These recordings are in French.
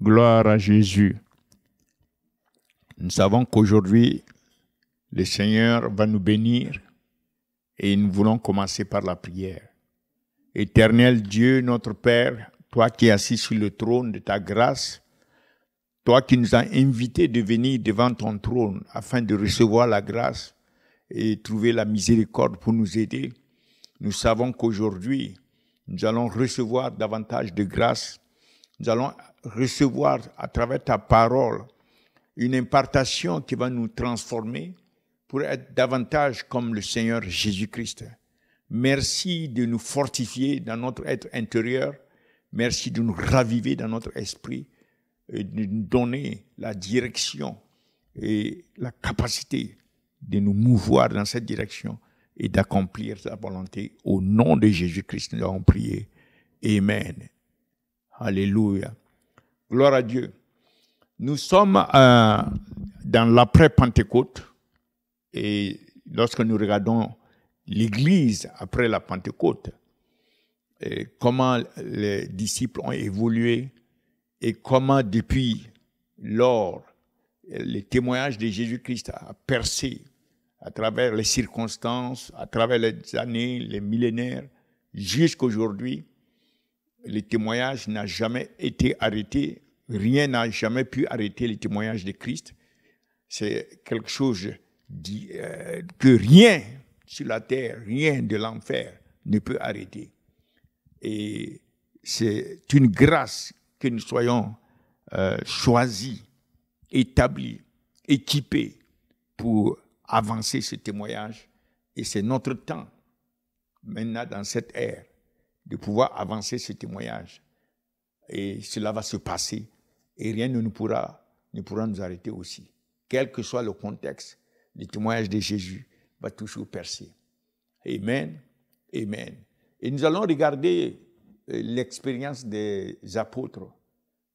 Gloire à Jésus. Nous savons qu'aujourd'hui, le Seigneur va nous bénir et nous voulons commencer par la prière. Éternel Dieu, notre Père, toi qui es assis sur le trône de ta grâce, toi qui nous as invités de venir devant ton trône afin de recevoir la grâce et trouver la miséricorde pour nous aider, nous savons qu'aujourd'hui, nous allons recevoir davantage de grâce, nous allons recevoir à travers ta parole une impartation qui va nous transformer pour être davantage comme le Seigneur Jésus-Christ. Merci de nous fortifier dans notre être intérieur. Merci de nous raviver dans notre esprit et de nous donner la direction et la capacité de nous mouvoir dans cette direction et d'accomplir sa volonté. Au nom de Jésus-Christ, nous avons prié. Amen. Alléluia. Gloire à Dieu. Nous sommes euh, dans l'après-Pentecôte et lorsque nous regardons l'Église après la Pentecôte, comment les disciples ont évolué et comment depuis lors le témoignage de Jésus-Christ a percé à travers les circonstances, à travers les années, les millénaires, jusqu'aujourd'hui le témoignage n'a jamais été arrêté, rien n'a jamais pu arrêter le témoignage de Christ. C'est quelque chose dit, euh, que rien sur la terre, rien de l'enfer ne peut arrêter. Et c'est une grâce que nous soyons euh, choisis, établis, équipés pour avancer ce témoignage. Et c'est notre temps, maintenant dans cette ère, de pouvoir avancer ce témoignage. Et cela va se passer et rien ne nous pourra, ne pourra nous arrêter aussi. Quel que soit le contexte, le témoignage de Jésus va toujours percer. Amen, amen. Et nous allons regarder euh, l'expérience des apôtres,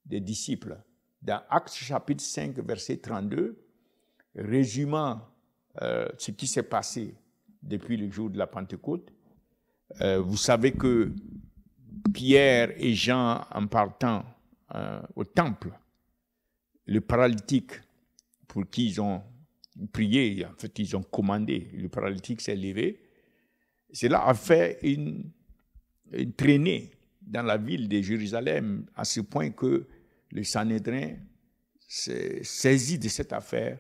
des disciples, dans Actes chapitre 5, verset 32, résumant euh, ce qui s'est passé depuis le jour de la Pentecôte euh, vous savez que Pierre et Jean, en partant euh, au temple, le paralytique pour qui ils ont prié, en fait, ils ont commandé, le paralytique s'est levé. Cela a fait une, traînée dans la ville de Jérusalem à ce point que le Sanhédrin s'est saisi de cette affaire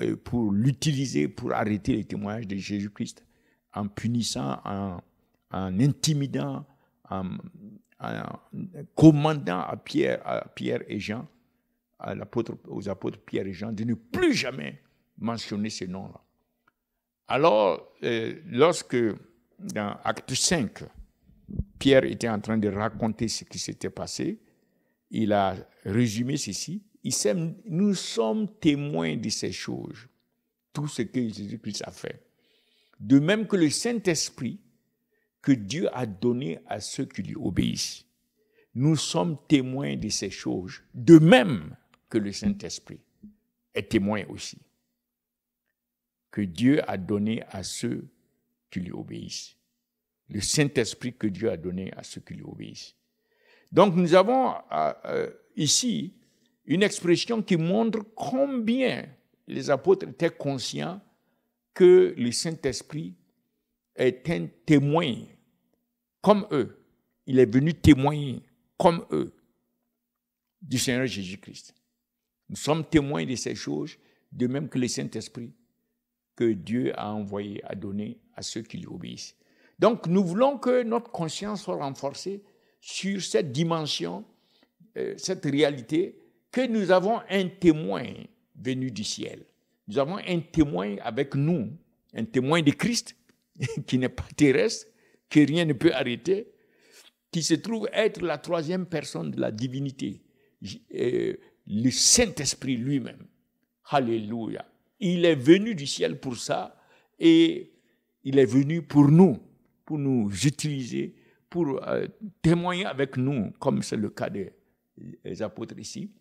euh, pour l'utiliser, pour arrêter les témoignages de Jésus-Christ en punissant, en en intimidant, en, commandant à Pierre, à Pierre et Jean, à aux apôtres Pierre et Jean, de ne plus jamais mentionner ces noms là Alors, euh, lorsque dans Acte 5, Pierre était en train de raconter ce qui s'était passé, il a résumé ceci. nous sommes témoins de ces choses, tout ce que Jésus-Christ a fait. De même que le Saint-Esprit que Dieu a donné à ceux qui lui obéissent. Nous sommes témoins de ces choses, de même que le Saint-Esprit est témoin aussi, que Dieu a donné à ceux qui lui obéissent. Le Saint-Esprit que Dieu a donné à ceux qui lui obéissent. Donc nous avons euh, euh, ici une expression qui montre combien les apôtres étaient conscients que le Saint-Esprit est un témoin comme eux. Il est venu témoigner comme eux du Seigneur Jésus-Christ. Nous sommes témoins de ces choses, de même que le Saint-Esprit que Dieu a envoyé à donner à ceux qui lui obéissent. Donc nous voulons que notre conscience soit renforcée sur cette dimension, euh, cette réalité, que nous avons un témoin venu du ciel. Nous avons un témoin avec nous, un témoin de Christ qui n'est pas terrestre, que rien ne peut arrêter, qui se trouve être la troisième personne de la divinité, euh, le Saint-Esprit lui-même. Alléluia. Il est venu du ciel pour ça et il est venu pour nous, pour nous utiliser, pour euh, témoigner avec nous, comme c'est le cas des apôtres ici.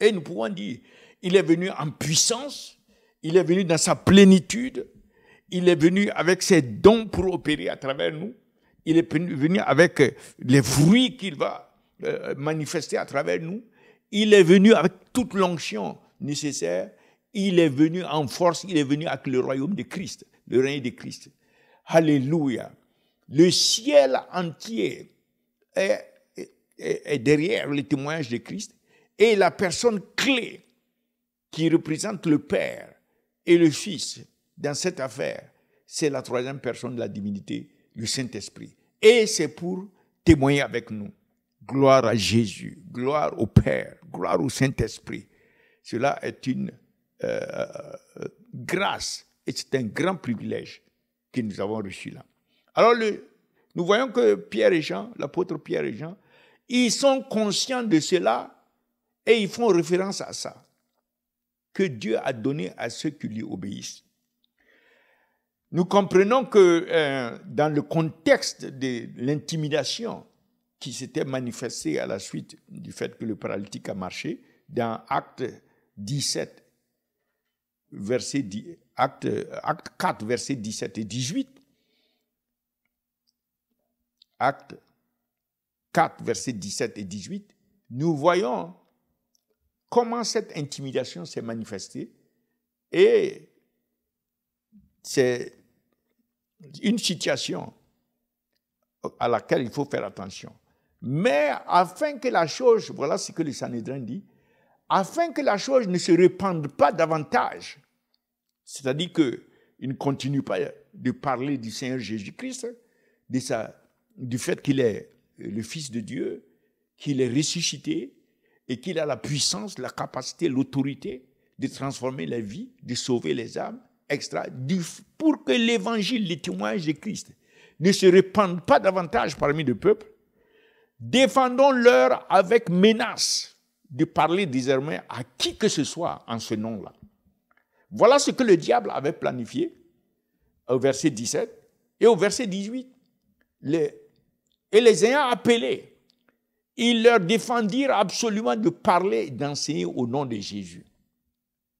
Et nous pouvons dire, il est venu en puissance, il est venu dans sa plénitude, il est venu avec ses dons pour opérer à travers nous. Il est venu avec euh, les fruits qu'il va euh, manifester à travers nous. Il est venu avec toute l'onction nécessaire. Il est venu en force. Il est venu avec le royaume de Christ, le règne de Christ. Alléluia. Le ciel entier est, derrière le témoignage de Christ et la personne clé qui représente le Père et le Fils dans cette affaire, c'est la troisième personne de la divinité, le Saint-Esprit. Et c'est pour témoigner avec nous. Gloire à Jésus, gloire au Père, gloire au Saint-Esprit. Cela est une euh, euh, grâce et c'est un grand privilège que nous avons reçu là. Alors nous voyons que Pierre et Jean, l'apôtre Pierre et Jean, ils sont conscients de cela et ils font référence à ça, que Dieu a donné à ceux qui lui obéissent. Nous comprenons que euh, dans le contexte de l'intimidation qui s'était manifestée à la suite du fait que le paralytique a marché, dans Acte 17, verset 10, acte, 4, verset 17 et 18, Acte 4, verset 17 et 18, nous voyons comment cette intimidation s'est manifestée et c'est une situation à laquelle il faut faire attention. Mais afin que la chose, voilà ce que le Sanhedrin dit, afin que la chose ne se répande pas davantage, c'est-à-dire qu'il ne continue pas de parler du Seigneur Jésus-Christ, du fait qu'il est le Fils de Dieu, qu'il est ressuscité et qu'il a la puissance, la capacité, l'autorité de transformer la vie, de sauver les âmes, extra, pour que l'évangile, le témoignage de Christ, ne se répande pas davantage parmi le peuple, défendons-leur avec menace de parler désormais à qui que ce soit en ce nom-là. Voilà ce que le diable avait planifié au verset 17 et au verset 18. Les, et les ayant appelés, ils leur défendirent absolument de parler et d'enseigner au nom de Jésus.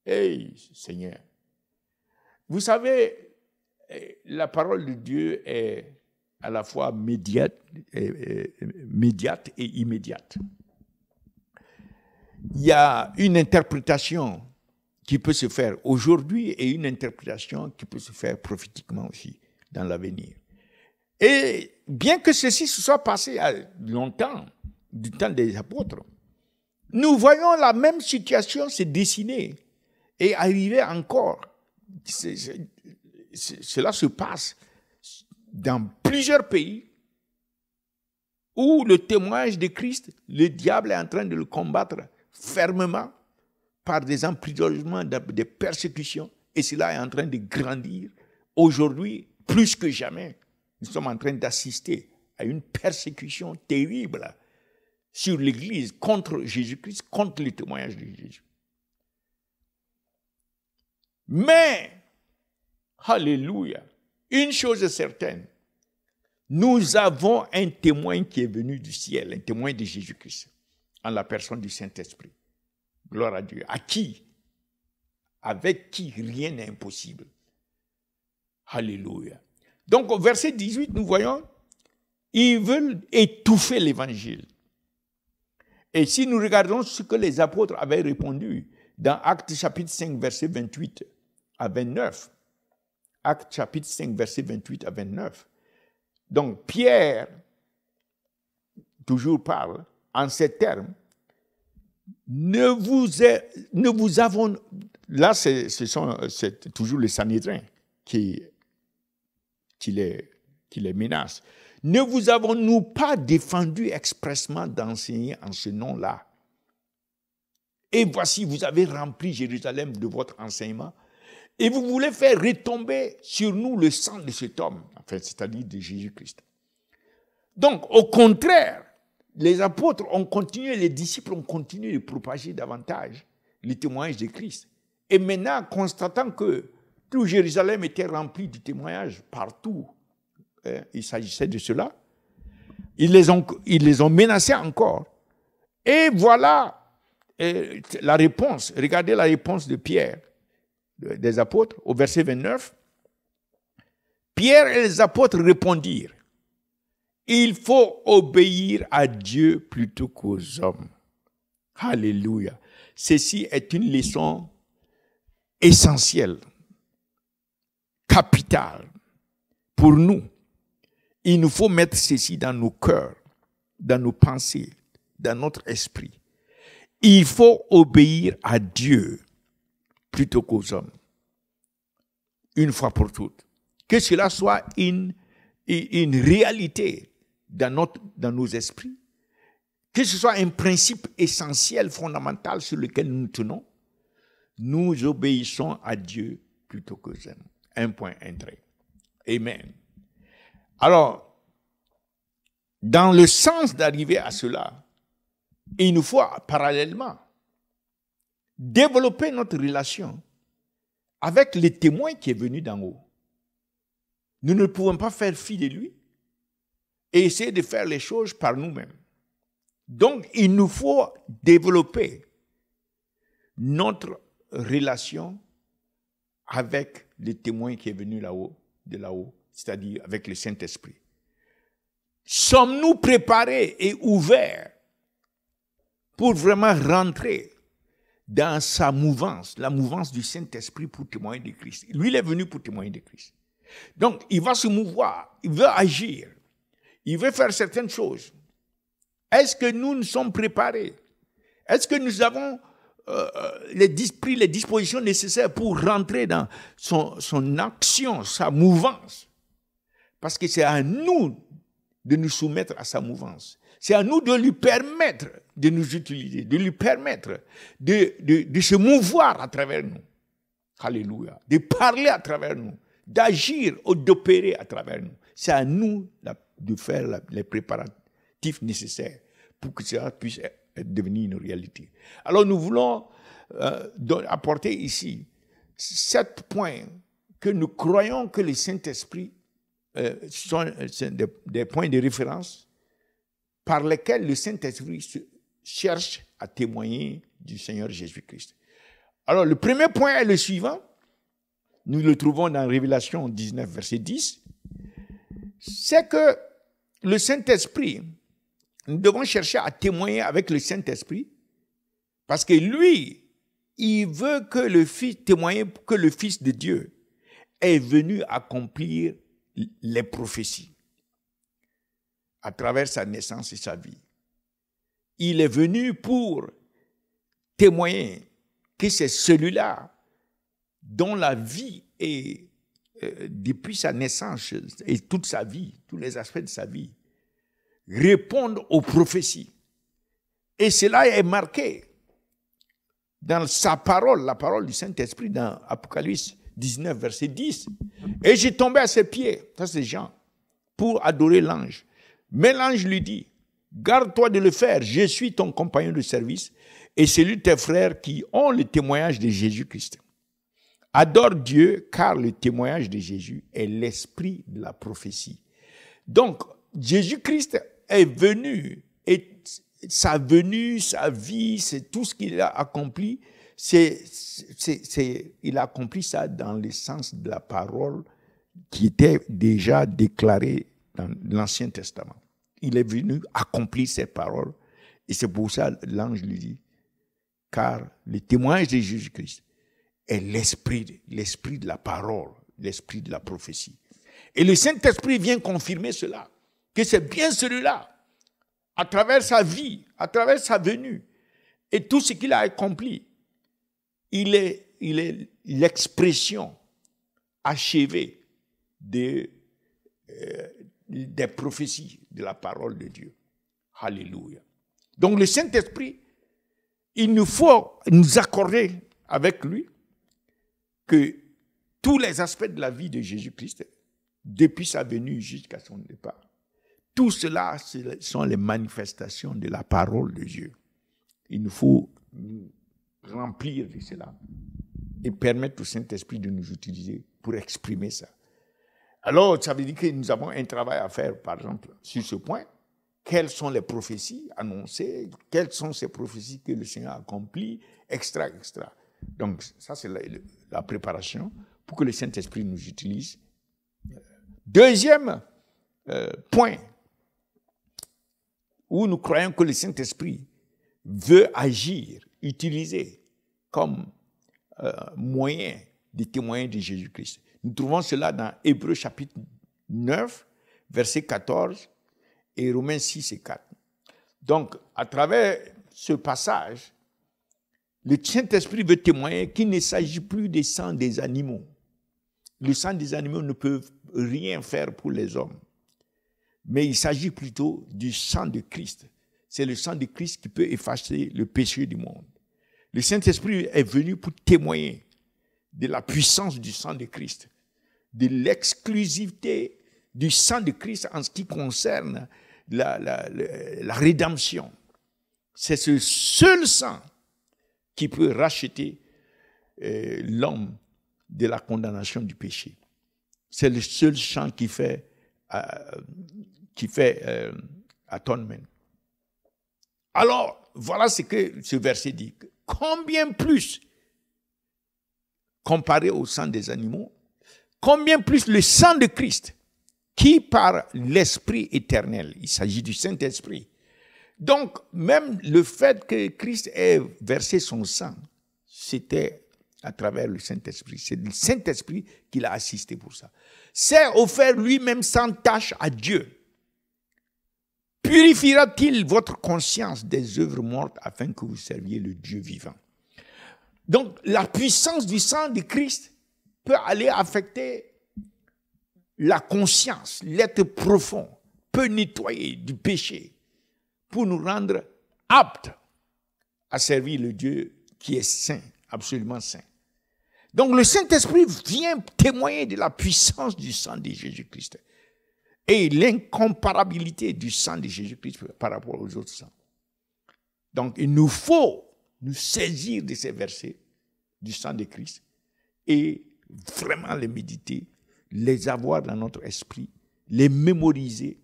Hey, Seigneur, vous savez, eh, la parole de Dieu est à la fois eh, eh, médiate et, immédiate. Il y a une interprétation qui peut se faire aujourd'hui et une interprétation qui peut se faire prophétiquement aussi dans l'avenir. Et bien que ceci se soit passé à longtemps, du temps des apôtres, nous voyons la même situation se dessiner et arriver encore cela se passe dans plusieurs pays où le témoignage de Christ, le diable est en train de le combattre fermement par des emprisonnements, des persécutions, et cela est en train de grandir. Aujourd'hui, plus que jamais, nous sommes en train d'assister à une persécution terrible sur l'Église contre Jésus-Christ, contre le témoignage de Jésus. Mais, alléluia, une chose est certaine, nous avons un témoin qui est venu du ciel, un témoin de Jésus-Christ, en la personne du Saint-Esprit. Gloire à Dieu. À qui Avec qui rien n'est impossible. Alléluia. Donc au verset 18, nous voyons, ils veulent étouffer l'évangile. Et si nous regardons ce que les apôtres avaient répondu dans Actes chapitre 5, verset 28, à 29. Acte chapitre 5, verset 28 à 29. Donc Pierre, toujours parle en ces termes, ne vous, ne vous avons... Là, c'est toujours les Sanhédrins qui, qui, les, qui les menacent. Ne vous avons-nous pas défendu expressement d'enseigner en ce nom-là Et voici, vous avez rempli Jérusalem de votre enseignement et vous voulez faire retomber sur nous le sang de cet homme, enfin, c'est-à-dire de Jésus-Christ. Donc, au contraire, les apôtres ont continué, les disciples ont continué de propager davantage les témoignages de Christ. Et maintenant, constatant que tout Jérusalem était rempli de témoignages partout, hein, il s'agissait de cela, ils les, ont, ils les ont menacés encore. Et voilà euh, la réponse, regardez la réponse de Pierre. Euh, des apôtres, au verset 29, Pierre et les apôtres répondirent, il faut obéir à Dieu plutôt qu'aux hommes. Alléluia. Ceci est une leçon essentielle, capitale pour nous. Il nous faut mettre ceci dans nos cœurs, dans nos pensées, dans notre esprit. Il faut obéir à Dieu plutôt qu'aux hommes. Une fois pour toutes. Que cela soit une, une réalité dans, notre, dans nos esprits, que ce soit un principe essentiel, fondamental sur lequel nous tenons, nous obéissons à Dieu plutôt qu'aux hommes. Un point, un trait. Amen. Alors, dans le sens d'arriver à cela, il nous faut parallèlement développer notre relation avec le témoin qui est venu d'en haut. Nous ne pouvons pas faire fi de lui et essayer de faire les choses par nous-mêmes. Donc, il nous faut développer notre relation avec le témoin qui est venu là-haut, de là-haut, c'est-à-dire avec le Saint-Esprit. Sommes-nous préparés et ouverts pour vraiment rentrer dans sa mouvance, la mouvance du Saint-Esprit pour témoigner de Christ. Lui, il est venu pour témoigner de Christ. Donc, il va se mouvoir, il veut agir, il veut faire certaines choses. Est-ce que nous nous sommes préparés Est-ce que nous avons euh, euh, les, esprits, les dispositions nécessaires pour rentrer dans son action, sa mouvance Parce que c'est à nous de nous soumettre à sa mouvance. C'est à nous de lui permettre de nous utiliser, de lui permettre de, de, de se mouvoir à travers nous. Alléluia. De parler à travers nous, d'agir ou d'opérer à travers nous. C'est à nous de faire les préparatifs nécessaires pour que cela puisse e-, e-, devenir une réalité. Alors nous voulons euh, apporter ici sept points que nous croyons que le Saint-Esprit euh, sont euh, des, des, points de référence par lesquels le Saint-Esprit cherche à témoigner du Seigneur Jésus-Christ. Alors, le premier point est le suivant. Nous le trouvons dans Révélation 19, verset 10. C'est que le Saint-Esprit, nous devons chercher à témoigner avec le Saint-Esprit parce que lui, il veut que le Fils témoigne que le Fils de Dieu est venu accomplir les prophéties à travers sa naissance et sa vie il est venu pour témoigner que c'est celui-là dont la vie est, euh, depuis sa naissance et toute sa vie, tous les aspects de sa vie, répondent aux prophéties. Et cela est marqué dans sa parole, la parole du Saint-Esprit dans Apocalypse 19, verset 10. Et j'ai tombé à ses pieds, ça c'est Jean, pour adorer l'ange. Mais l'ange lui dit, Garde-toi de le faire. Je suis ton compagnon de service et celui de tes frères qui ont le témoignage de Jésus-Christ. Adore Dieu car le témoignage de Jésus est l'esprit de la prophétie. Donc, Jésus-Christ est venu et sa venue, sa vie, c'est tout ce qu'il a accompli. C'est, il a accompli ça dans le sens de la parole qui était déjà déclarée dans l'Ancien Testament il est venu accomplir ses paroles. Et c'est pour ça l'ange lui dit, car le témoignage de Jésus-Christ est l'esprit, l'esprit de la parole, l'esprit de la prophétie. Et le Saint-Esprit vient confirmer cela, que c'est bien celui-là, à travers sa vie, à travers sa venue et tout ce qu'il a accompli. Il est, il est l'expression achevée euh, des prophéties la parole de Dieu. Alléluia. Donc le Saint-Esprit, il nous faut nous accorder avec lui que tous les aspects de la vie de Jésus-Christ, depuis sa venue jusqu'à son départ, tout cela sont les manifestations de la parole de Dieu. Il nous faut nous remplir de cela et permettre au Saint-Esprit de nous utiliser pour exprimer ça. Alors, ça veut dire que nous avons un travail à faire, par exemple, sur ce point. Quelles sont les prophéties annoncées Quelles sont ces prophéties que le Seigneur accomplies Extra, extra. Donc, ça, c'est la, préparation pour que le Saint-Esprit nous utilise. Deuxième euh, point où nous croyons que le Saint-Esprit veut agir, utiliser comme euh, moyen de témoigner de Jésus-Christ. Nous trouvons cela dans Hébreu chapitre 9, verset 14 et Romains 6 et 4. Donc, à travers ce passage, le Saint-Esprit veut témoigner qu'il ne s'agit plus des sang des animaux. Le sang des animaux ne peut rien faire pour les hommes. Mais il s'agit plutôt du sang de Christ. C'est le sang de Christ qui peut effacer le péché du monde. Le Saint-Esprit est venu pour témoigner de la puissance du sang de Christ, de l'exclusivité du sang de Christ en ce qui concerne la, rédemption. C'est ce seul sang qui peut racheter euh, l'homme de la condamnation du péché. C'est le seul sang qui fait, euh, qui fait euh, atonement. Alors, voilà ce que ce verset dit. Combien plus comparé au sang des animaux, combien plus le sang de Christ, qui par l'Esprit éternel, il s'agit du Saint-Esprit. Donc, même le fait que Christ ait versé son sang, c'était à travers le Saint-Esprit. C'est le Saint-Esprit qui l'a assisté pour ça. C'est offert lui-même sans tâche à Dieu. Purifiera-t-il votre conscience des œuvres mortes afin que vous serviez le Dieu vivant donc la puissance du sang de Christ peut aller affecter la conscience, l'être profond, peut nettoyer du péché pour nous rendre aptes à servir le Dieu qui est saint, absolument saint. Donc le Saint-Esprit vient témoigner de la puissance du sang de Jésus-Christ et l'incomparabilité du sang de Jésus-Christ par rapport aux autres sangs. Donc il nous faut nous saisir de ces versets du sang de Christ et vraiment les méditer, les avoir dans notre esprit, les mémoriser,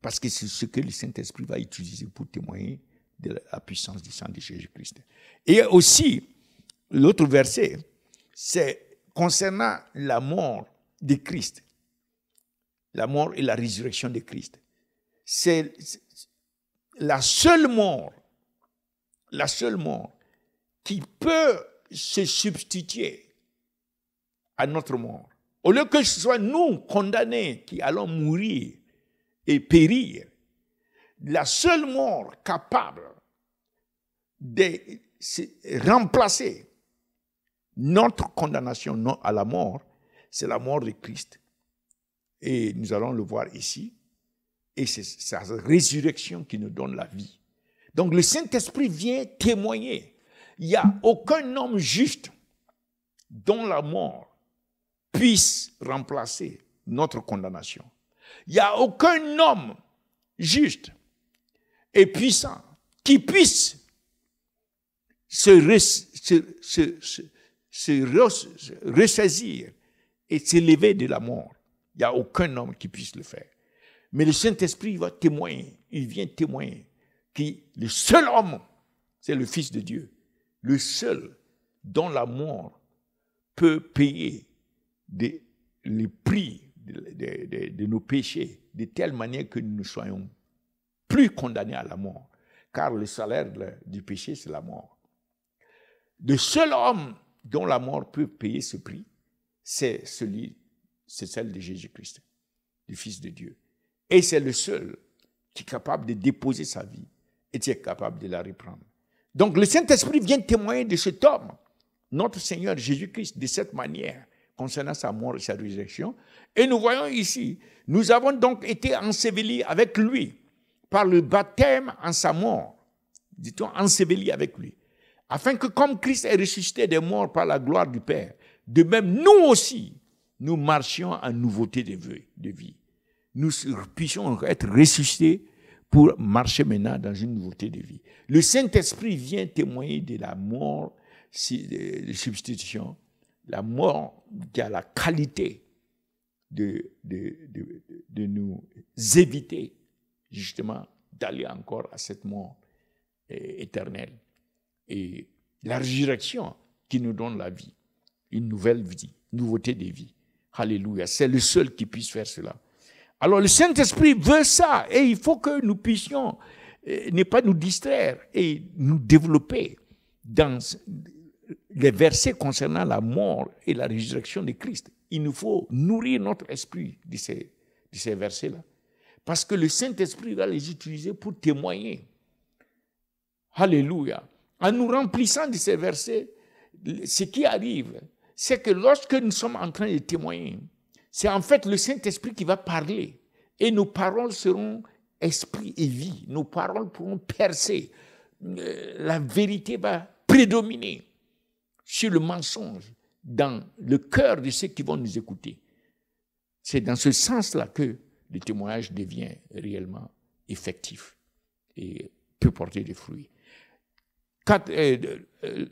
parce que c'est ce que le Saint-Esprit va utiliser pour témoigner de la puissance du sang de Jésus-Christ. Et aussi, l'autre verset, c'est concernant la mort de Christ, la mort et la résurrection de Christ. C'est la seule mort, la seule mort qui peut se substituer à notre mort. Au lieu que ce soit nous, condamnés, qui allons mourir et périr, la seule mort capable de remplacer notre condamnation non à la mort, c'est la mort de Christ. Et nous allons le voir ici. Et c'est sa résurrection qui nous donne la vie. Donc le Saint-Esprit vient témoigner il n'y a aucun homme juste dont la mort puisse remplacer notre condamnation. Il n'y a aucun homme juste et puissant qui puisse se, ressaisir et s'élever de la mort. Il n'y a aucun homme qui puisse le faire. Mais le Saint-Esprit va témoigner, il vient témoigner que le seul homme, c'est le Fils de Dieu le seul dont la mort peut payer le les prix de, nos péchés de telle manière que nous ne soyons plus condamnés à la mort, car le salaire du péché, c'est la mort. Le seul homme dont la mort peut payer ce prix, c'est celui, c'est celle de Jésus-Christ, du Fils de Dieu. Et c'est le seul qui est capable de déposer sa vie et qui est capable de la reprendre. Donc le Saint-Esprit vient témoigner de cet homme, notre Seigneur Jésus-Christ, de cette manière, concernant sa mort et sa résurrection. Et nous voyons ici, nous avons donc été ensevelis avec lui par le baptême en sa mort, dit-on, ensevelis avec lui, afin que comme Christ est ressuscité des morts par la gloire du Père, de même nous aussi, nous marchions en nouveauté de vie. Nous puissions être ressuscités pour marcher maintenant dans une nouveauté de vie. Le Saint-Esprit vient témoigner de la mort de substitution, la mort qui a la qualité de, de, nous éviter justement d'aller encore à cette mort eh, éternelle. Et la résurrection qui nous donne la vie, une nouvelle vie, nouveauté de vie. Alléluia, c'est le seul qui puisse faire cela. Alors le Saint-Esprit veut ça et il faut que nous puissions euh, ne pas nous distraire et nous développer dans les versets concernant la mort et la résurrection de Christ. Il nous faut nourrir notre esprit de ces, de ces versets-là. Parce que le Saint-Esprit va les utiliser pour témoigner. Alléluia. En nous remplissant de ces versets, ce qui arrive, c'est que lorsque nous sommes en train de témoigner, c'est en fait le Saint-Esprit qui va parler. Et nos paroles seront esprit et vie. Nos paroles pourront percer. Euh, la vérité va prédominer sur le mensonge dans le cœur de ceux qui vont nous écouter. C'est dans ce sens-là que le témoignage devient réellement effectif et peut porter des fruits. Euh, euh,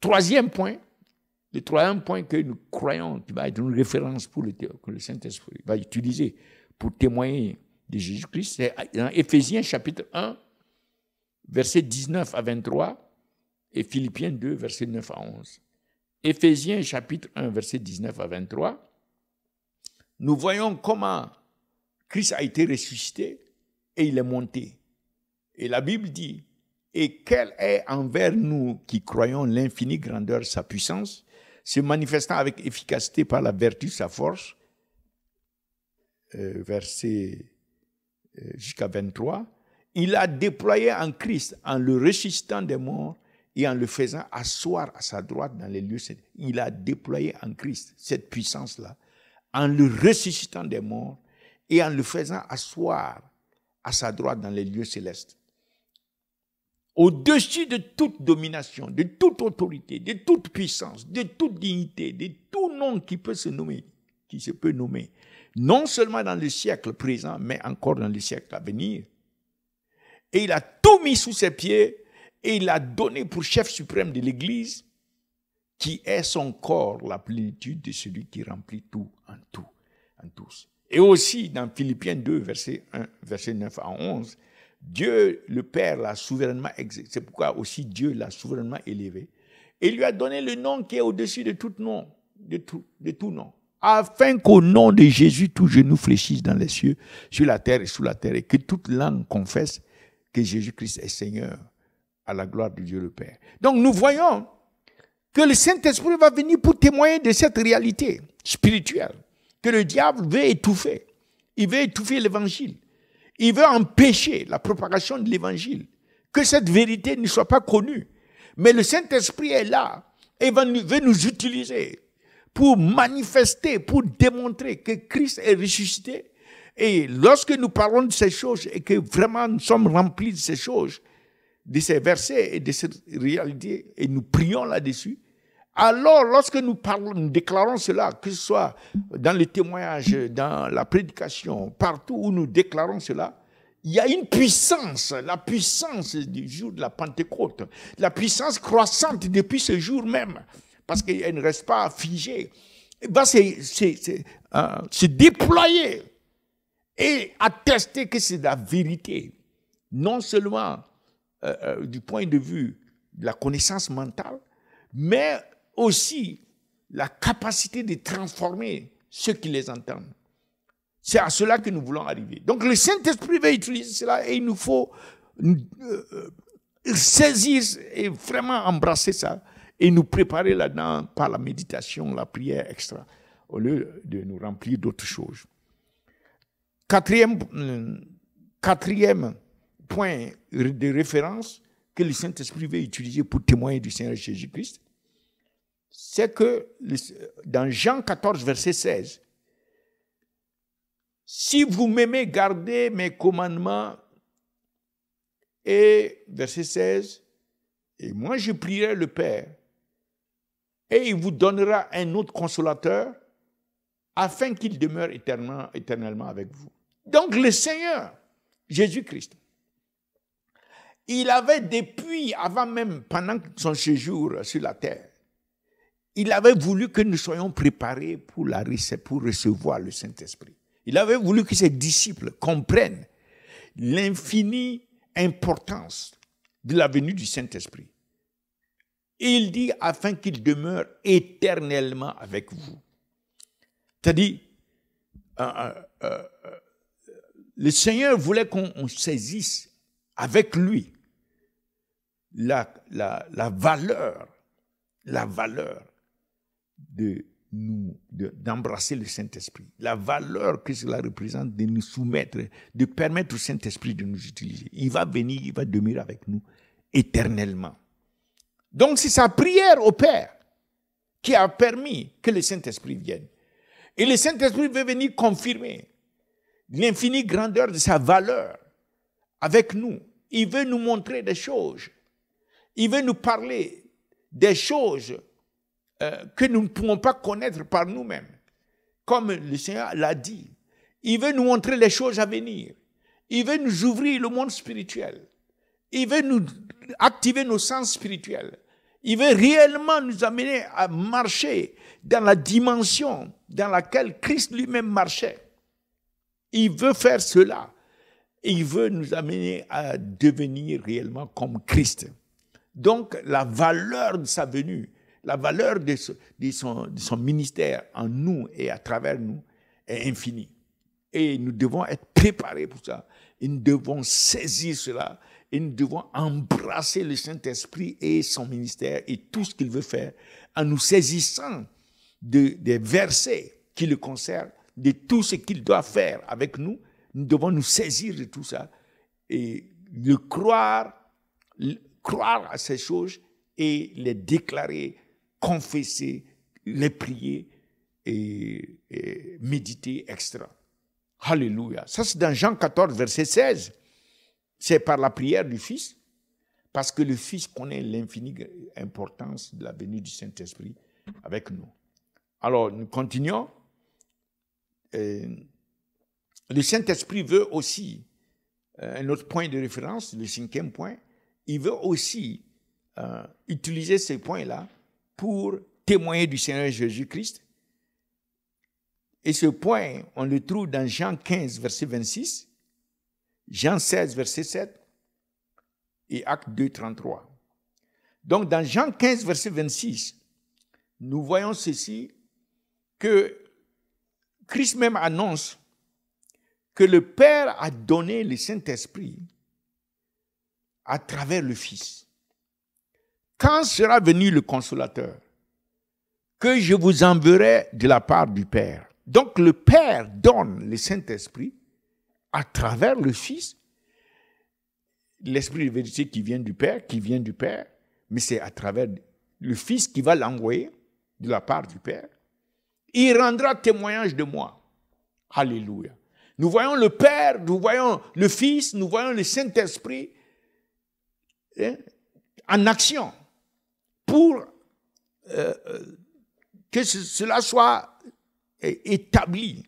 troisième point, le troisième point que nous croyons qui va être une référence pour le, que le Saint-Esprit va utiliser pour témoigner de Jésus-Christ, c'est dans Éphésiens chapitre 1, versets 19 à 23 et Philippiens 2, versets 9 à 11. Ephésiens chapitre 1, versets 19 à 23, nous voyons comment Christ a été ressuscité et il est monté. Et la Bible dit, et quelle est envers nous qui croyons l'infinie grandeur, sa puissance, se manifestant avec efficacité par la vertu, de sa force, euh, verset euh, jusqu'à 23, il a déployé en Christ, en le ressuscitant des morts et en le faisant asseoir à sa droite dans les lieux célestes. Il a déployé en Christ cette puissance-là, en le ressuscitant des morts et en le faisant asseoir à sa droite dans les lieux célestes au-dessus de toute domination, de toute autorité, de toute puissance, de toute dignité, de tout nom qui peut se nommer, qui se peut nommer, non seulement dans le siècle présent, mais encore dans le siècle à venir. Et il a tout mis sous ses pieds et il a donné pour chef suprême de l'Église, qui est son corps, la plénitude de celui qui remplit tout en tout, en tous. Et aussi dans Philippiens 2, verset 1, verset 9 à 11, Dieu, le Père, l'a souverainement exécuté. C'est pourquoi aussi Dieu l'a souverainement élevé. Et lui a donné le nom qui est au-dessus de tout nom, de tout, de tout nom. Afin qu'au nom de Jésus, tout genou fléchisse dans les cieux, sur la terre et sous la terre, et que toute langue confesse que Jésus-Christ est Seigneur, à la gloire de Dieu le Père. Donc nous voyons que le Saint-Esprit va venir pour témoigner de cette réalité spirituelle que le diable veut étouffer. Il veut étouffer l'évangile. Il veut empêcher la propagation de l'évangile, que cette vérité ne soit pas connue. Mais le Saint-Esprit est là et va veut nous utiliser pour manifester, pour démontrer que Christ est ressuscité. Et lorsque nous parlons de ces choses et que vraiment nous sommes remplis de ces choses, de ces versets et de cette réalité, et nous prions là-dessus, alors, lorsque nous parlons, déclarons cela, que ce soit dans les témoignages, dans la prédication, partout où nous déclarons cela, il y a une puissance, la puissance du jour de la Pentecôte, la puissance croissante depuis ce jour même, parce qu'elle ne reste pas figée. va hein, se déployer et attester que c'est la vérité, non seulement euh, euh, du point de vue de la connaissance mentale, mais aussi la capacité de transformer ceux qui les entendent. C'est à cela que nous voulons arriver. Donc le Saint-Esprit veut utiliser cela et il nous faut euh, euh, saisir et vraiment embrasser ça et nous préparer là-dedans par la méditation, la prière, etc., au lieu de nous remplir d'autres choses. Euh, quatrième, point de référence que le Saint-Esprit veut utiliser pour témoigner du Seigneur Jésus-Christ, c'est que dans Jean 14, verset 16, si vous m'aimez, gardez mes commandements. Et verset 16, et moi je prierai le Père, et il vous donnera un autre consolateur, afin qu'il demeure éternellement, éternellement avec vous. Donc le Seigneur, Jésus-Christ, il avait depuis, avant même, pendant son séjour sur la terre, il avait voulu que nous soyons préparés pour, la, pour recevoir le Saint-Esprit. Il avait voulu que ses disciples comprennent l'infinie importance de la venue du Saint-Esprit. il dit afin qu'il demeure éternellement avec vous. C'est-à-dire, euh, euh, euh, le Seigneur voulait qu'on saisisse avec lui la valeur, la valeur de nous d'embrasser le Saint-Esprit, la valeur que cela représente de nous soumettre, de permettre au Saint-Esprit de nous utiliser. Il va venir, il va demeurer avec nous éternellement. Donc c'est sa prière au Père qui a permis que le Saint-Esprit vienne. Et le Saint-Esprit veut venir confirmer l'infinie grandeur de sa valeur avec nous. Il veut nous montrer des choses. Il veut nous parler des choses euh, que nous ne pouvons pas connaître par nous-mêmes. Comme le Seigneur l'a dit, il veut nous montrer les choses à venir. Il veut nous ouvrir le monde spirituel. Il veut nous activer nos sens spirituels. Il veut réellement nous amener à marcher dans la dimension dans laquelle Christ lui-même marchait. Il veut faire cela. Il veut nous amener à devenir réellement comme Christ. Donc la valeur de sa venue, la valeur de, de, son, ministère en nous et à travers nous est infinie. Et nous devons être préparés pour ça. Et nous devons saisir cela. Et nous devons embrasser le Saint-Esprit et son ministère et tout ce qu'il veut faire en nous saisissant de, des versets qui le concernent, de tout ce qu'il doit faire avec nous. Nous devons nous saisir de tout ça et le croire, croire à ces choses et les déclarer confesser, les prier et, méditer, etc. Alléluia. Ça, c'est dans Jean 14, verset 16. C'est par la prière du Fils, parce que le Fils connaît l'infinie importance de la venue du Saint-Esprit avec nous. Alors, nous continuons. Euh, le Saint-Esprit veut aussi, euh, un autre point de référence, le cinquième point, il veut aussi euh, utiliser ces points-là pour témoigner du Seigneur Jésus-Christ. Et ce point, on le trouve dans Jean 15, verset 26, Jean 16, verset 7 et Acte 2, 33. Donc dans Jean 15, verset 26, nous voyons ceci, que Christ même annonce que le Père a donné le Saint-Esprit à travers le Fils. Quand sera venu le consolateur que je vous enverrai de la part du Père Donc le Père donne le Saint-Esprit à travers le Fils, l'Esprit de vérité qui vient du Père, qui vient du Père, mais c'est à travers le Fils qui va l'envoyer de la part du Père. Il rendra témoignage de moi. Alléluia. Nous voyons le Père, nous voyons le Fils, nous voyons le Saint-Esprit hein, en action pour euh, euh, que cela soit euh, établi,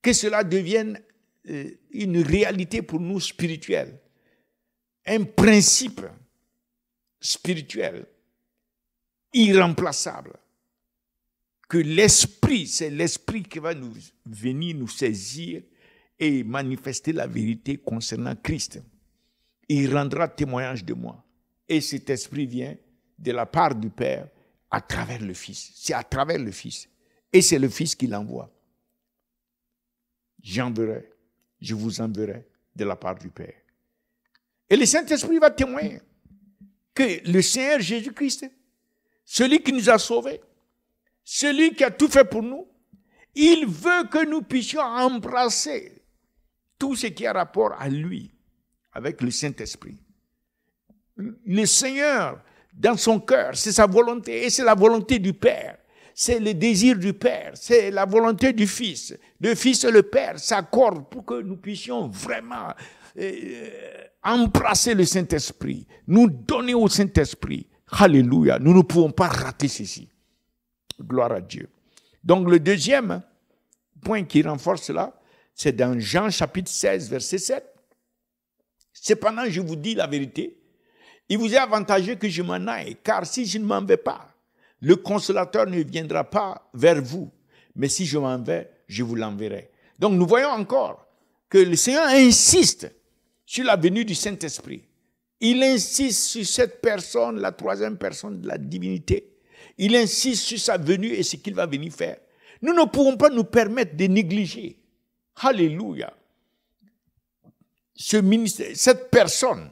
que cela devienne une réalité pour nous spirituelle, un principe spirituel irremplaçable, que l'esprit, c'est l'esprit qui va nous venir nous saisir et manifester la vérité concernant Christ. Il rendra témoignage de moi. Et cet esprit vient de la part du Père à travers le Fils. C'est à travers le Fils. Et c'est le Fils qui l'envoie. J'enverrai, je vous enverrai de la part du Père. Et le Saint-Esprit va témoigner que le Seigneur Jésus-Christ, celui qui nous a sauvés, celui qui a tout fait pour nous, il veut que nous puissions embrasser tout ce qui a rapport à lui, avec le Saint-Esprit. Le Seigneur dans son cœur, c'est sa volonté et c'est la volonté du Père. C'est le désir du Père, c'est la volonté du Fils. Le Fils et le Père s'accordent pour que nous puissions vraiment euh, embrasser le Saint-Esprit, nous donner au Saint-Esprit. Alléluia, nous ne pouvons pas rater ceci. Gloire à Dieu. Donc le deuxième point qui renforce cela, c'est dans Jean chapitre 16, verset 7. Cependant, je vous dis la vérité, il vous est avantageux que je m'en aille, car si je ne m'en vais pas, le consolateur ne viendra pas vers vous. Mais si je m'en vais, je vous l'enverrai. Donc nous voyons encore que le Seigneur insiste sur la venue du Saint-Esprit. Il insiste sur cette personne, la troisième personne de la divinité. Il insiste sur sa venue et ce qu'il va venir faire. Nous ne pouvons pas nous permettre de négliger. Alléluia. Ce ministère, cette personne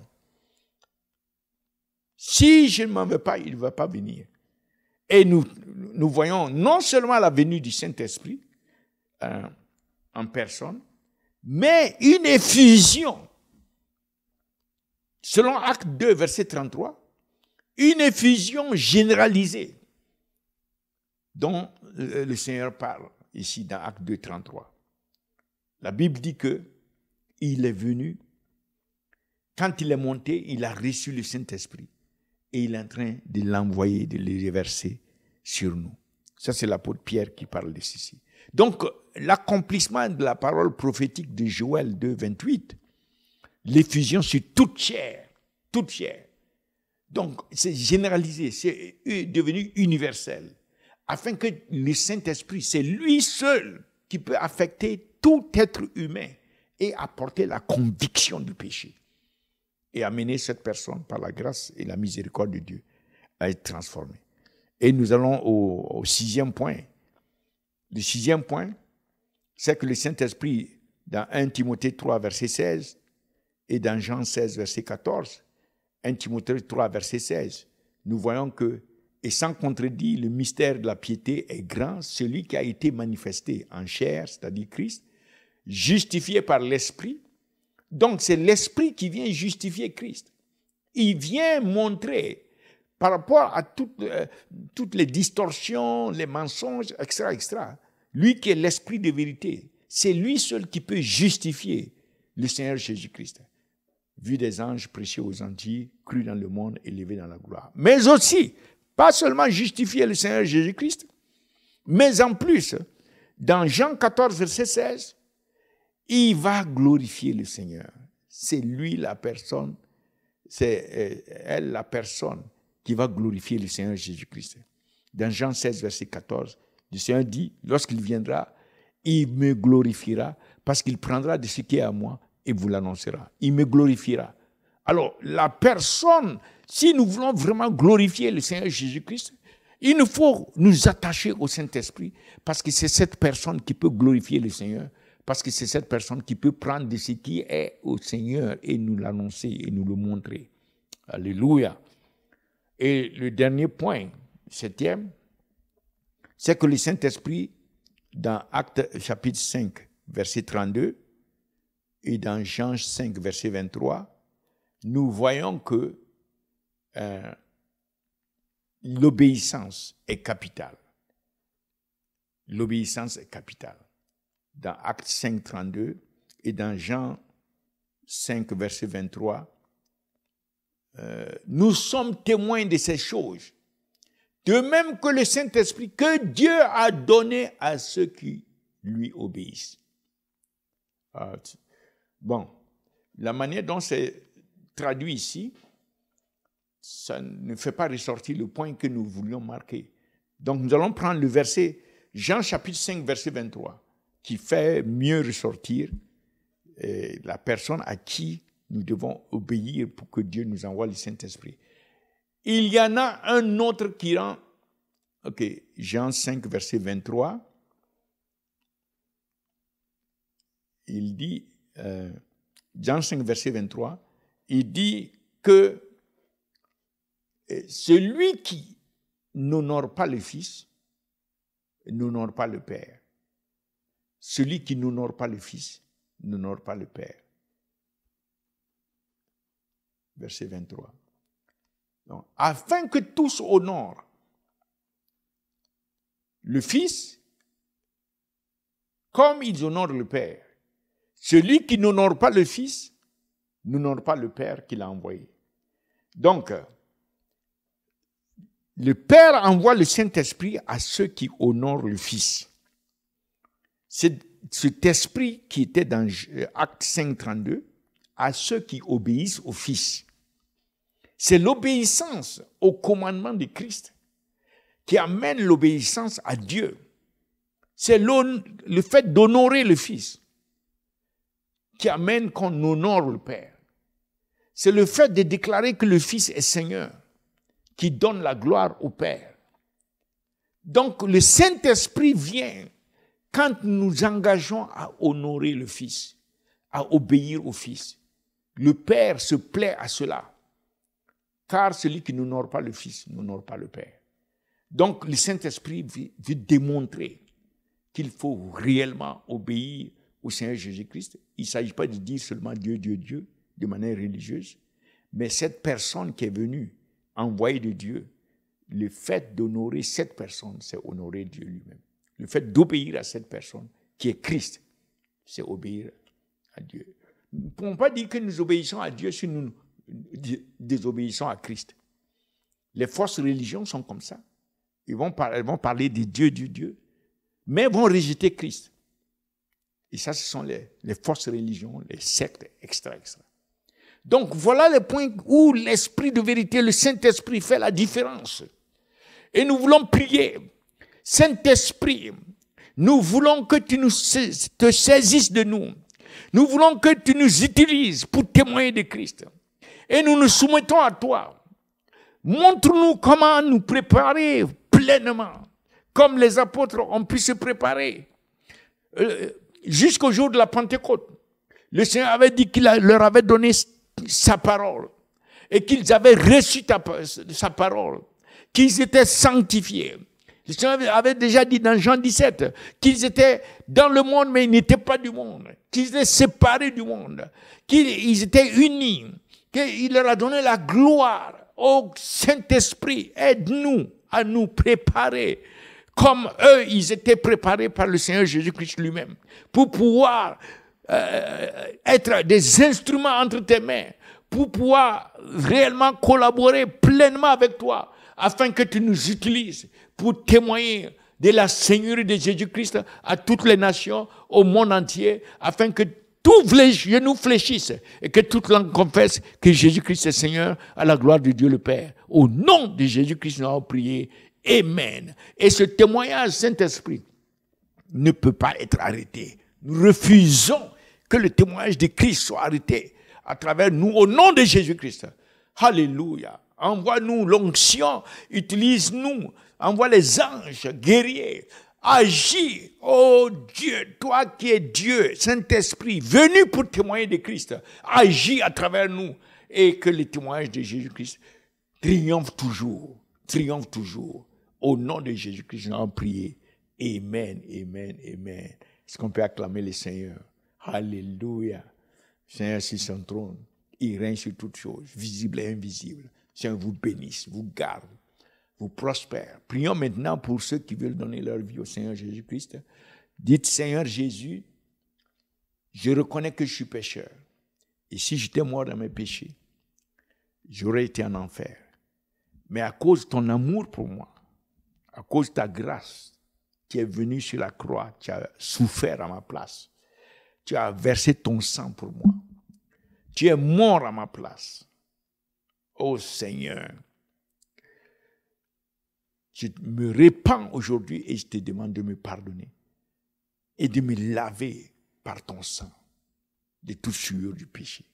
si je ne m'en vais pas, il ne va pas venir. Et nous, nous voyons non seulement la venue du Saint-Esprit euh, en personne, mais une effusion. Selon Acte 2, verset 33, une effusion généralisée dont le Seigneur parle ici dans Acte 2, 33. La Bible dit que il est venu, quand il est monté, il a reçu le Saint-Esprit et il est en train de l'envoyer, de le déverser sur nous. Ça, c'est l'apôtre Pierre qui parle de ceci. Donc, l'accomplissement de la parole prophétique de Joël 2, 28, l'effusion sur toute chair, toute chair. Donc, c'est généralisé, c'est devenu universel, afin que le Saint-Esprit, c'est lui seul qui peut affecter tout être humain et apporter la conviction du péché et amener cette personne par la grâce et la miséricorde de Dieu à être transformée. Et nous allons au, sixième point. Le sixième point, c'est que le Saint-Esprit, dans 1 Timothée 3, verset 16, et dans Jean 16, verset 14, 1 Timothée 3, verset 16, nous voyons que, et sans contredit, le mystère de la piété est grand, celui qui a été manifesté en chair, c'est-à-dire Christ, justifié par l'Esprit, donc c'est l'Esprit qui vient justifier Christ. Il vient montrer par rapport à toutes, euh, toutes les distorsions, les mensonges, etc., etc. Lui qui est l'Esprit de vérité, c'est lui seul qui peut justifier le Seigneur Jésus-Christ. Vu des anges, précieux aux Antilles, cru dans le monde, élevé dans la gloire. Mais aussi, pas seulement justifier le Seigneur Jésus-Christ, mais en plus, dans Jean 14, verset 16, il va glorifier le Seigneur. C'est lui la personne, c'est euh, elle la personne qui va glorifier le Seigneur Jésus-Christ. Dans Jean 16, verset 14, le Seigneur dit, lorsqu'il viendra, il me glorifiera parce qu'il prendra de ce qui est à moi et vous l'annoncera. Il me glorifiera. Alors, la personne, si nous voulons vraiment glorifier le Seigneur Jésus-Christ, il nous faut nous attacher au Saint-Esprit parce que c'est cette personne qui peut glorifier le Seigneur parce que c'est cette personne qui peut prendre de ce qui est au Seigneur et nous l'annoncer et nous le montrer. Alléluia. Et le dernier point, septième, c'est que le Saint-Esprit, dans Acte chapitre 5, verset 32, et dans Jean 5, verset 23, nous voyons que euh, l'obéissance est capitale. L'obéissance est capitale dans Acte 5, 32 et dans Jean 5, verset 23, euh, nous sommes témoins de ces choses. De même que le Saint-Esprit que Dieu a donné à ceux qui lui obéissent. Ah, bon, la manière dont c'est traduit ici, ça ne fait pas ressortir le point que nous voulions marquer. Donc nous allons prendre le verset Jean chapitre 5, verset 23 qui fait mieux ressortir euh, la personne à qui nous devons obéir pour que Dieu nous envoie le Saint-Esprit. Il y en a un autre qui rend, ok, Jean 5, verset 23, il dit, euh, Jean 5, verset 23, il dit que euh, celui qui n'honore pas le Fils n'honore pas le Père. Celui qui n'honore pas le Fils n'honore pas le Père. Verset 23. afin que tous honorent le Fils comme ils honorent le Père. Celui qui n'honore pas le Fils n'honore pas le Père qui l'a envoyé. Donc, le Père envoie le Saint-Esprit à ceux qui honorent le Fils cet esprit qui était dans euh, Acte 5, 32, à ceux qui obéissent au Fils. C'est l'obéissance au commandement de Christ qui amène l'obéissance à Dieu. C'est le fait d'honorer le Fils qui amène qu'on honore le Père. C'est le fait de déclarer que le Fils est Seigneur qui donne la gloire au Père. Donc le Saint-Esprit vient quand nous engageons à honorer le Fils, à obéir au Fils, le Père se plaît à cela. Car celui qui n'honore pas le Fils n'honore pas le Père. Donc le Saint-Esprit veut démontrer qu'il faut réellement obéir au Seigneur Jésus-Christ. Il ne s'agit pas de dire seulement Dieu, Dieu, Dieu de manière religieuse, mais cette personne qui est venue, envoyée de Dieu, le fait d'honorer cette personne, c'est honorer Dieu lui-même. Le fait d'obéir à cette personne qui est Christ, c'est obéir à Dieu. Nous ne pouvons pas dire que nous obéissons à Dieu si nous désobéissons à Christ. Les forces religions sont comme ça. Ils vont, parler, parler des dieux du Dieu, mais vont rejeter Christ. Et ça, ce sont les, forces religions, les sectes, extra, extra. Donc voilà le point où l'Esprit de vérité, le Saint-Esprit fait la différence. Et nous voulons prier Saint-Esprit, nous voulons que tu nous te saisisses de nous. Nous voulons que tu nous utilises pour témoigner de Christ. Et nous nous soumettons à toi. Montre-nous comment nous préparer pleinement, comme les apôtres ont pu se préparer euh, jusqu'au jour de la Pentecôte. Le Seigneur avait dit qu'il leur avait donné sa parole et qu'ils avaient reçu sa parole, qu'ils étaient sanctifiés, le avait déjà dit dans Jean 17 qu'ils étaient dans le monde, mais ils n'étaient pas du monde, qu'ils étaient séparés du monde, qu'ils étaient unis, qu'il leur a donné la gloire. au Saint-Esprit, aide-nous à nous préparer comme eux, ils étaient préparés par le Seigneur Jésus-Christ lui-même pour pouvoir euh, être des instruments entre tes mains, pour pouvoir réellement collaborer pleinement avec toi afin que tu nous utilises pour témoigner de la Seigneurie de Jésus-Christ à toutes les nations, au monde entier, afin que tous les genoux fléchissent et que toute langue confesse que Jésus-Christ est Seigneur à la gloire de Dieu le Père. Au nom de Jésus-Christ, nous avons prié. Amen. Et ce témoignage, Saint-Esprit, ne peut pas être arrêté. Nous refusons que le témoignage de Christ soit arrêté à travers nous au nom de Jésus-Christ. Alléluia. Envoie-nous l'onction, utilise-nous envoie les anges guerriers. Agis, oh Dieu, toi qui es Dieu, Saint-Esprit, venu pour témoigner de Christ, agis à travers nous et que le témoignage de Jésus-Christ triomphe toujours, triomphe toujours. Au nom de Jésus-Christ, nous en prier. Amen, amen, amen. Est-ce qu'on peut acclamer le Seigneur? Alléluia. Seigneur c'est son trône. Il règne sur toutes choses, visibles et invisibles. Seigneur vous bénisse, vous garde prospère. Prions maintenant pour ceux qui veulent donner leur vie au Seigneur Jésus-Christ. Dites, Seigneur Jésus, je reconnais que je suis pécheur. Et si j'étais mort dans mes péchés, j'aurais été en enfer. Mais à cause de ton amour pour moi, à cause de ta grâce qui est venue sur la croix, tu as souffert à ma place. Tu as versé ton sang pour moi. Tu es mort à ma place. oh Seigneur, je me répands aujourd'hui et je te demande de me pardonner et de me laver par ton sang de tout sueur du péché.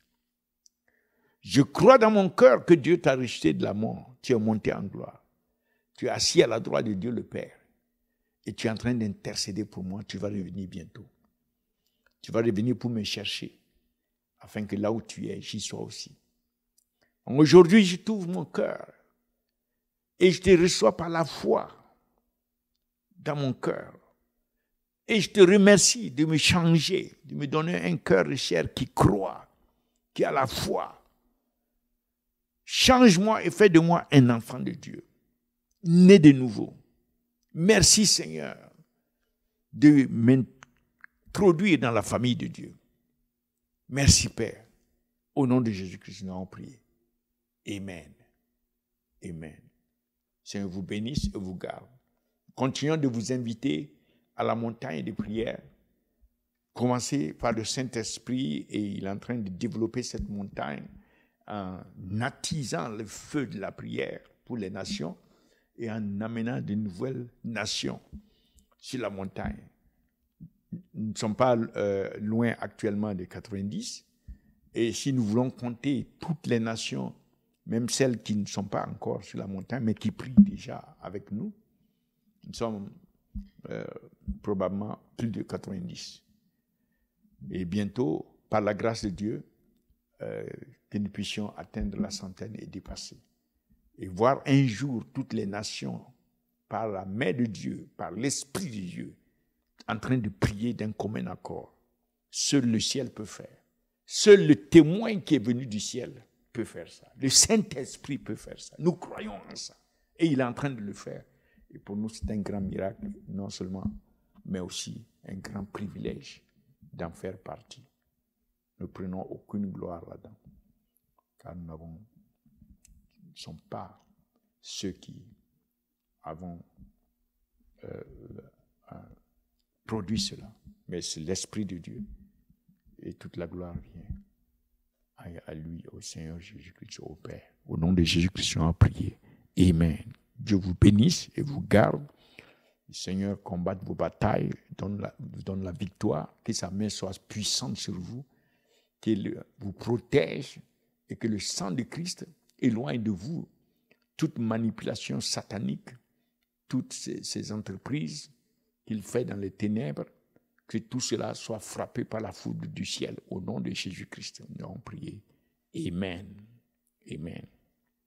Je crois dans mon cœur que Dieu t'a rejeté de la mort. Tu es monté en gloire. Tu es assis à la droite de Dieu le Père. Et tu es en train d'intercéder pour moi. Tu vas revenir bientôt. Tu vas revenir pour me chercher. Afin que là où tu es, j'y sois aussi. Aujourd'hui, je t'ouvre mon cœur. Et je te reçois par la foi dans mon cœur. Et je te remercie de me changer, de me donner un cœur cher qui croit, qui a la foi. Change-moi et fais de moi un enfant de Dieu, né de nouveau. Merci Seigneur de m'introduire dans la famille de Dieu. Merci Père. Au nom de Jésus-Christ, nous avons prié. Amen. Amen. Seigneur vous bénisse et vous garde. Continuons de vous inviter à la montagne de prière. Commencez par le Saint-Esprit et il est en train de développer cette montagne en attisant le feu de la prière pour les nations et en amenant de nouvelles nations sur la montagne. Nous ne sommes pas euh, loin actuellement de 90 et si nous voulons compter toutes les nations même celles qui ne sont pas encore sur la montagne, mais qui prient déjà avec nous. Nous sommes euh, probablement plus de 90. Et bientôt, par la grâce de Dieu, euh, que nous puissions atteindre la centaine et dépasser. Et voir un jour toutes les nations, par la main de Dieu, par l'Esprit de Dieu, en train de prier d'un commun accord. Seul le ciel peut faire. Seul le témoin qui est venu du ciel faire ça. Le Saint-Esprit peut faire ça. Nous croyons en ça. Et il est en train de le faire. Et pour nous, c'est un grand miracle, non seulement, mais aussi un grand privilège d'en faire partie. Nous prenons aucune gloire là-dedans, car nous n'avons, ne sommes pas ceux qui avons euh, euh, produit cela, mais c'est l'Esprit de Dieu et toute la gloire vient Aille à lui, au Seigneur Jésus-Christ, au Père. Au nom de Jésus-Christ, on a prié. Amen. Dieu vous bénisse et vous garde. Le Seigneur combatte vos batailles, donne la, vous donne la victoire, que sa main soit puissante sur vous, Qu'il vous protège et que le sang de Christ éloigne de vous toute manipulation satanique, toutes ces, ces entreprises qu'il fait dans les ténèbres, que tout cela soit frappé par la foudre du ciel. Au nom de Jésus-Christ, nous avons prié. Amen. Amen.